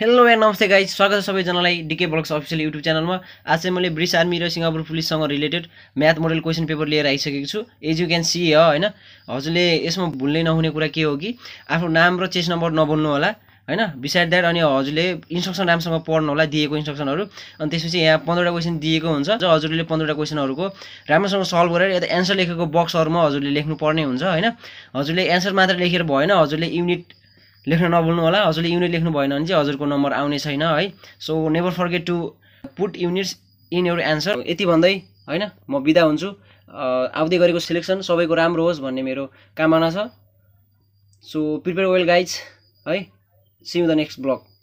hello and नमस्ते गाई स्वागत छ सबैजनालाई डिके ब्लक्स अफिसियल युट्युब च्यानलमा आज चाहिँ मैले ब्रिस आर्मी र सिङ्गापुर पुलिससँग related math model question paper लिएर आइसकेको छु एज यु क्यान सी होइन हजुरले यसमा भुल्ने नहुने कुरा के हो कि आफ्नो नाम र चेस नम्बर नबोल्नु होला होइन बिसाइड द्याट अनि हजुरले इन्स्ट्रक्सन राम्रोसँग पढ्नु होला दिएको इन्स्ट्रक्सनहरू अनि त्यसपछि यहाँ पन्ध्रवटा क्वेसन दिएको हुन्छ र हजुरले पन्ध्रवटा क्वेसनहरूको राम्रोसँग सल्भ गरेर यता एन्सर लेखेको बक्सहरूमा हजुरले लेख्नुपर्ने हुन्छ होइन हजुरले एन्सर मात्र लेखेर भएन हजुरले युनिट लेख्न नभुल्नु होला हजुरले युनिट लेख्नु भएन भने चाहिँ हजुरको नम्बर आउने छैन है so never forget to put units in your answer यति भन्दै होइन म बिदा हुन्छु आउँदै गरेको सिलेक्सन सबैको राम्रो होस् भन्ने मेरो कामना छ सो प्रिपेयर वेल गाइड्स है see you the next block